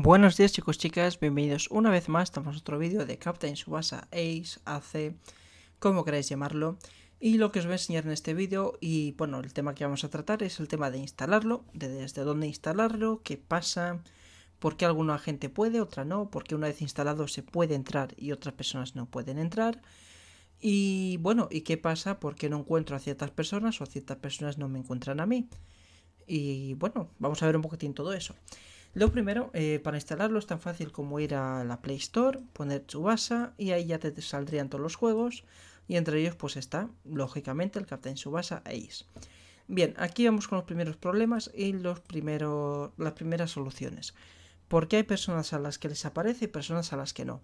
Buenos días chicos chicas, bienvenidos una vez más, estamos en otro vídeo de Captain Subasa Ace, AC, como queráis llamarlo y lo que os voy a enseñar en este vídeo y bueno, el tema que vamos a tratar es el tema de instalarlo, de desde dónde instalarlo, qué pasa, por qué alguna gente puede, otra no, porque una vez instalado se puede entrar y otras personas no pueden entrar y bueno, y qué pasa, por qué no encuentro a ciertas personas o ciertas personas no me encuentran a mí y bueno, vamos a ver un poquitín todo eso. Lo primero, eh, para instalarlo es tan fácil como ir a la Play Store, poner Subasa y ahí ya te saldrían todos los juegos y entre ellos pues está, lógicamente, el Captain Subasa Ace. Bien, aquí vamos con los primeros problemas y los las primeras soluciones. Porque hay personas a las que les aparece y personas a las que no.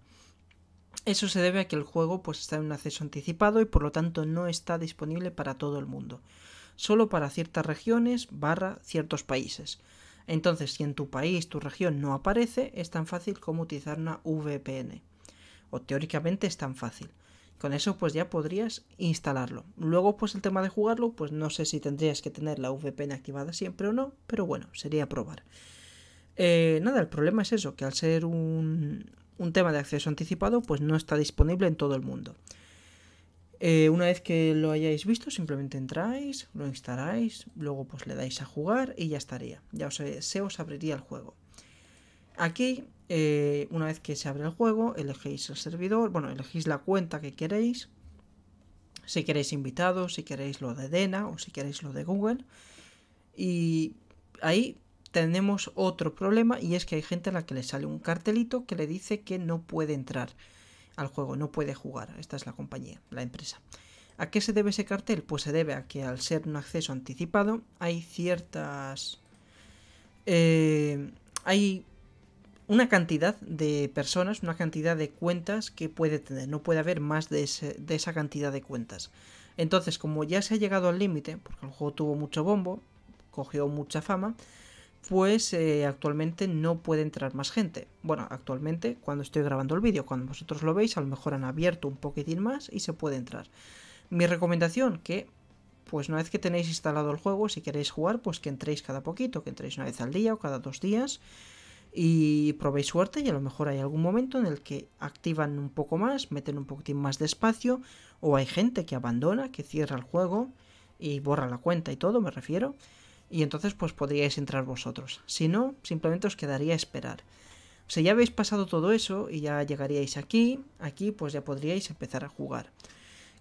Eso se debe a que el juego pues, está en un acceso anticipado y por lo tanto no está disponible para todo el mundo. Solo para ciertas regiones barra ciertos países. Entonces, si en tu país, tu región no aparece, es tan fácil como utilizar una VPN. O teóricamente es tan fácil. Con eso pues ya podrías instalarlo. Luego pues el tema de jugarlo, pues no sé si tendrías que tener la VPN activada siempre o no, pero bueno, sería probar. Eh, nada, el problema es eso, que al ser un tema de acceso anticipado, pues no está disponible en todo el mundo. Eh, una vez que lo hayáis visto, simplemente entráis, lo instaláis, luego pues le dais a jugar y ya estaría. Ya os, eh, se os abriría el juego. Aquí, eh, una vez que se abre el juego, elegís el servidor, bueno, elegís la cuenta que queréis. Si queréis invitados, si queréis lo de Dena o si queréis lo de Google. Y ahí tenemos otro problema y es que hay gente a la que le sale un cartelito que le dice que no puede entrar al juego, no puede jugar. Esta es la compañía, la empresa. ¿A qué se debe ese cartel? Pues se debe a que al ser un acceso anticipado hay ciertas... Eh, hay una cantidad de personas, una cantidad de cuentas que puede tener. No puede haber más de esa cantidad de cuentas. Entonces, como ya se ha llegado al límite, porque el juego tuvo mucho bombo, cogió mucha fama, pues eh, actualmente no puede entrar más gente. Bueno, actualmente cuando estoy grabando el vídeo, cuando vosotros lo veis, a lo mejor han abierto un poquitín más y se puede entrar. Mi recomendación que, pues una vez que tenéis instalado el juego, si queréis jugar, pues que entréis cada poquito, que entréis una vez al día o cada dos días y probéis suerte y a lo mejor hay algún momento en el que activan un poco más, meten un poquitín más de espacio o hay gente que abandona, que cierra el juego y borra la cuenta y todo, me refiero y entonces pues podríais entrar vosotros. Si no, simplemente os quedaría esperar. si ya habéis pasado todo eso y ya llegaríais aquí, aquí pues ya podríais empezar a jugar.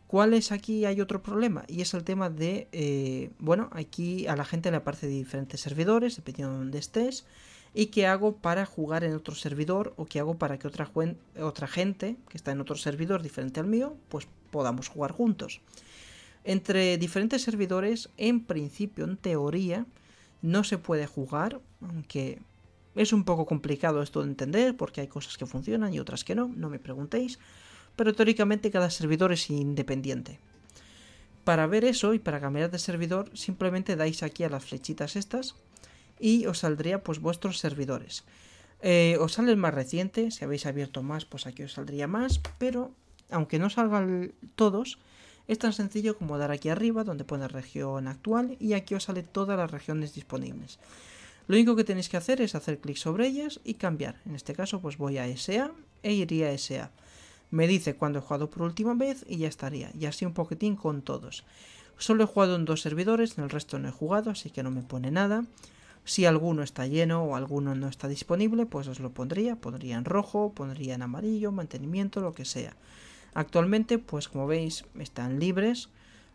¿Cuál es aquí? Hay otro problema y es el tema de, eh, bueno, aquí a la gente le aparece de diferentes servidores, dependiendo de dónde estés, y qué hago para jugar en otro servidor o qué hago para que otra, otra gente que está en otro servidor diferente al mío, pues podamos jugar juntos entre diferentes servidores, en principio, en teoría, no se puede jugar, aunque es un poco complicado esto de entender porque hay cosas que funcionan y otras que no, no me preguntéis, pero teóricamente cada servidor es independiente. Para ver eso y para cambiar de servidor, simplemente dais aquí a las flechitas estas y os saldría pues vuestros servidores. Eh, os sale el más reciente, si habéis abierto más, pues aquí os saldría más, pero aunque no salgan todos, es tan sencillo como dar aquí arriba donde pone región actual y aquí os sale todas las regiones disponibles. Lo único que tenéis que hacer es hacer clic sobre ellas y cambiar. En este caso pues voy a SA e iría a SA. Me dice cuando he jugado por última vez y ya estaría. Y así un poquitín con todos. Solo he jugado en dos servidores, en el resto no he jugado, así que no me pone nada. Si alguno está lleno o alguno no está disponible, pues os lo pondría. Pondría en rojo, pondría en amarillo, mantenimiento, lo que sea. Actualmente, pues como veis, están libres.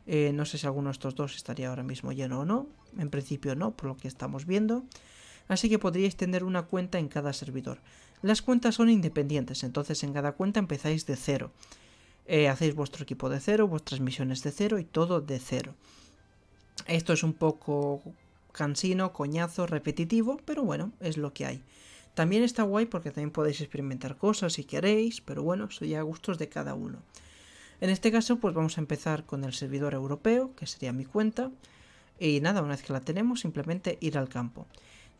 Eh, no sé si alguno de estos dos estaría ahora mismo lleno o no. En principio no, por lo que estamos viendo. Así que podríais tener una cuenta en cada servidor. Las cuentas son independientes, entonces en cada cuenta empezáis de cero. Eh, hacéis vuestro equipo de cero, vuestras misiones de cero y todo de cero. Esto es un poco cansino, coñazo, repetitivo, pero bueno, es lo que hay. También está guay porque también podéis experimentar cosas si queréis, pero bueno, soy ya a gustos de cada uno. En este caso, pues vamos a empezar con el servidor europeo, que sería mi cuenta. Y nada, una vez que la tenemos, simplemente ir al campo.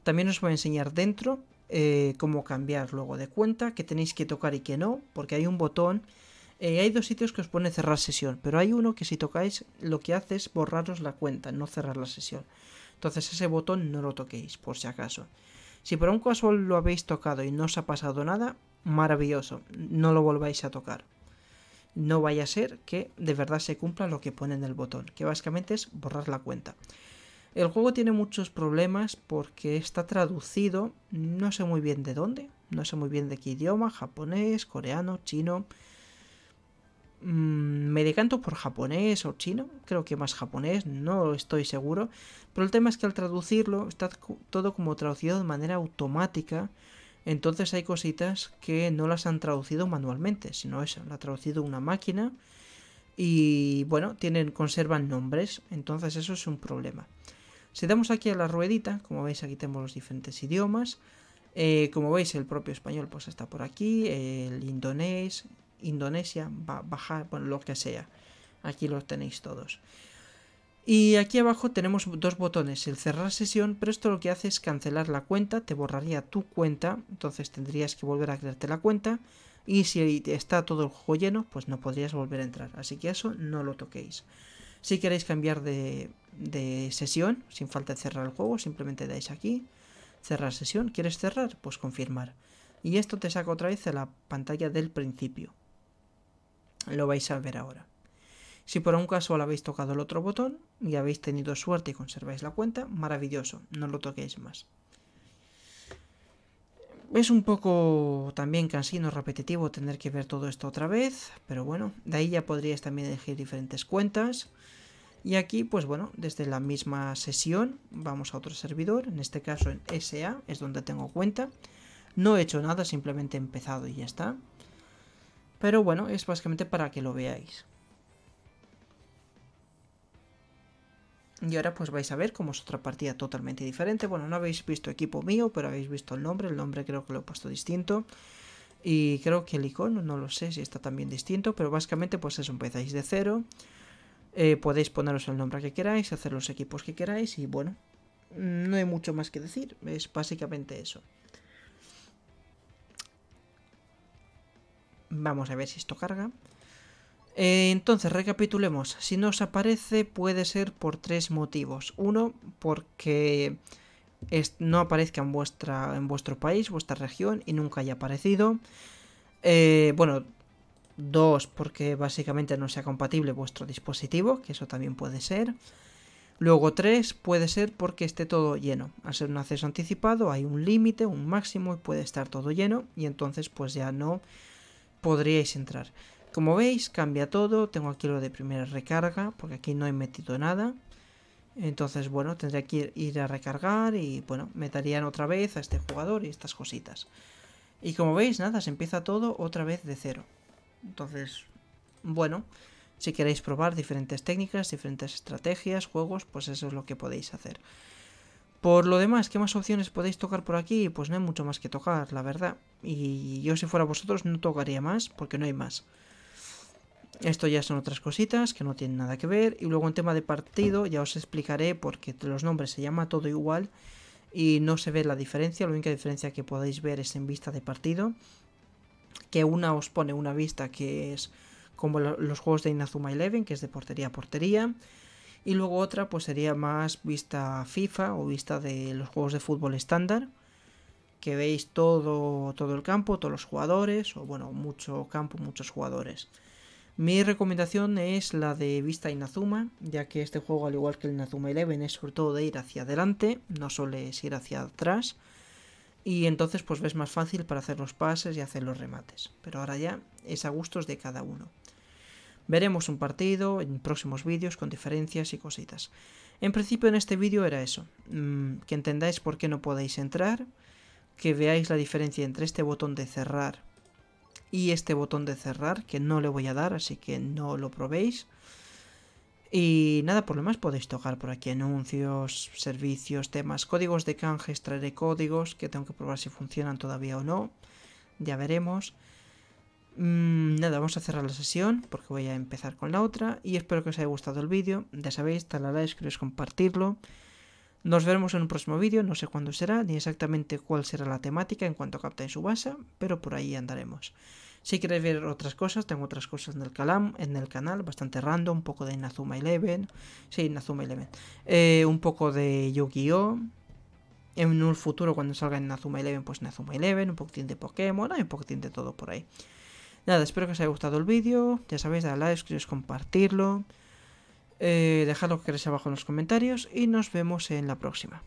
También os voy a enseñar dentro eh, cómo cambiar luego de cuenta, qué tenéis que tocar y qué no, porque hay un botón. Eh, hay dos sitios que os pone cerrar sesión, pero hay uno que si tocáis lo que hace es borraros la cuenta, no cerrar la sesión. Entonces ese botón no lo toquéis, por si acaso. Si por un caso lo habéis tocado y no os ha pasado nada, maravilloso, no lo volváis a tocar. No vaya a ser que de verdad se cumpla lo que pone en el botón, que básicamente es borrar la cuenta. El juego tiene muchos problemas porque está traducido, no sé muy bien de dónde, no sé muy bien de qué idioma, japonés, coreano, chino, Mm, me decanto por japonés o chino, creo que más japonés, no estoy seguro, pero el tema es que al traducirlo está todo como traducido de manera automática, entonces hay cositas que no las han traducido manualmente, sino eso, la ha traducido una máquina y bueno, tienen conservan nombres, entonces eso es un problema. Si damos aquí a la ruedita, como veis aquí tenemos los diferentes idiomas, eh, como veis el propio español pues está por aquí, el indonés, Indonesia, bajar, bueno, lo que sea. Aquí los tenéis todos. Y aquí abajo tenemos dos botones, el cerrar sesión, pero esto lo que hace es cancelar la cuenta, te borraría tu cuenta, entonces tendrías que volver a crearte la cuenta y si está todo el juego lleno, pues no podrías volver a entrar, así que eso no lo toquéis. Si queréis cambiar de, de sesión, sin falta de cerrar el juego, simplemente dais aquí, cerrar sesión, ¿quieres cerrar? Pues confirmar. Y esto te saca otra vez a la pantalla del principio lo vais a ver ahora. Si por un casual habéis tocado el otro botón y habéis tenido suerte y conserváis la cuenta, maravilloso, no lo toquéis más. Es un poco también cansino, repetitivo tener que ver todo esto otra vez, pero bueno, de ahí ya podríais también elegir diferentes cuentas. Y aquí, pues bueno, desde la misma sesión vamos a otro servidor, en este caso en SA, es donde tengo cuenta. No he hecho nada, simplemente he empezado y ya está. Pero bueno, es básicamente para que lo veáis. Y ahora pues vais a ver cómo es otra partida totalmente diferente. Bueno, no habéis visto equipo mío, pero habéis visto el nombre. El nombre creo que lo he puesto distinto. Y creo que el icono, no lo sé si está también distinto, pero básicamente pues eso, empezáis de cero. Eh, podéis poneros el nombre que queráis, hacer los equipos que queráis y bueno, no hay mucho más que decir. Es básicamente eso. Vamos a ver si esto carga. Eh, entonces, recapitulemos. Si no os aparece, puede ser por tres motivos. Uno, porque no aparezca en, vuestra, en vuestro país, vuestra región, y nunca haya aparecido. Eh, bueno, dos, porque básicamente no sea compatible vuestro dispositivo, que eso también puede ser. Luego tres, puede ser porque esté todo lleno. Al ser un acceso anticipado hay un límite, un máximo y puede estar todo lleno y entonces pues ya no podríais entrar. Como veis, cambia todo. Tengo aquí lo de primera recarga, porque aquí no he metido nada. Entonces, bueno, tendría que ir a recargar y, bueno, meterían otra vez a este jugador y estas cositas. Y como veis, nada, se empieza todo otra vez de cero. Entonces, bueno, si queréis probar diferentes técnicas, diferentes estrategias, juegos, pues eso es lo que podéis hacer. Por lo demás, ¿qué más opciones podéis tocar por aquí? Pues no hay mucho más que tocar, la verdad. Y yo si fuera vosotros no tocaría más, porque no hay más. Esto ya son otras cositas que no tienen nada que ver. Y luego en tema de partido ya os explicaré porque los nombres se llama todo igual y no se ve la diferencia. La única diferencia que podéis ver es en vista de partido. Que una os pone una vista que es como los juegos de Inazuma Eleven, que es de portería a portería. Y luego otra pues sería más vista FIFA o vista de los juegos de fútbol estándar, que veis todo, todo el campo, todos los jugadores, o bueno, mucho campo, muchos jugadores. Mi recomendación es la de Vista Inazuma, ya que este juego, al igual que el Inazuma Eleven, es sobre todo de ir hacia adelante, no solo ir hacia atrás. Y entonces pues ves más fácil para hacer los pases y hacer los remates. Pero ahora ya es a gustos de cada uno. Veremos un partido en próximos vídeos con diferencias y cositas. En principio en este vídeo era eso, mm, que entendáis por qué no podéis entrar, que veáis la diferencia entre este botón de cerrar y este botón de cerrar, que no le voy a dar, así que no lo probéis. Y nada, por lo más podéis tocar por aquí anuncios, servicios, temas, códigos de canje, extraeré códigos que tengo que probar si funcionan todavía o no. Ya veremos. Mm, nada, vamos a cerrar la sesión porque voy a empezar con la otra y espero que os haya gustado el vídeo. Ya sabéis, tal a like, queréis compartirlo. Nos veremos en un próximo vídeo, no sé cuándo será ni exactamente cuál será la temática en cuanto en su base pero por ahí andaremos. Si queréis ver otras cosas, tengo otras cosas en el, en el canal, bastante random, un poco de Inazuma Eleven, sí, Inazuma Eleven, eh, un poco de Yu-Gi-Oh! En un futuro, cuando salga Inazuma Eleven, pues Nazuma Eleven, un poquitín de Pokémon, un poquitín de todo por ahí. Nada, espero que os haya gustado el vídeo. Ya sabéis, dar like, suscribiros, compartirlo. Eh, dejad lo que queréis abajo en los comentarios. Y nos vemos en la próxima.